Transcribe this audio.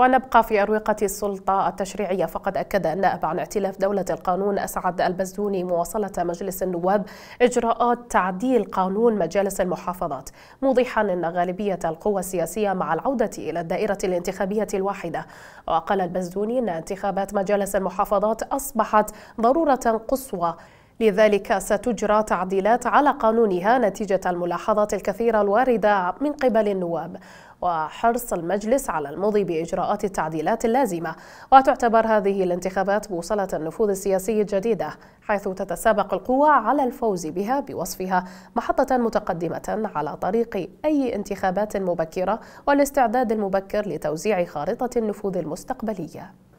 ونبقى في أروقة السلطة التشريعية فقد أكد النائب عن ائتلاف دولة القانون أسعد البزدوني مواصلة مجلس النواب إجراءات تعديل قانون مجالس المحافظات موضحا أن غالبية القوى السياسية مع العودة إلى الدائرة الانتخابية الواحدة وقال البزدوني أن انتخابات مجالس المحافظات أصبحت ضرورة قصوى لذلك ستجرى تعديلات على قانونها نتيجة الملاحظات الكثيرة الواردة من قبل النواب وحرص المجلس على المضي بإجراءات التعديلات اللازمة وتعتبر هذه الانتخابات بوصلة النفوذ السياسي الجديدة حيث تتسابق القوى على الفوز بها بوصفها محطة متقدمة على طريق أي انتخابات مبكرة والاستعداد المبكر لتوزيع خارطة النفوذ المستقبلية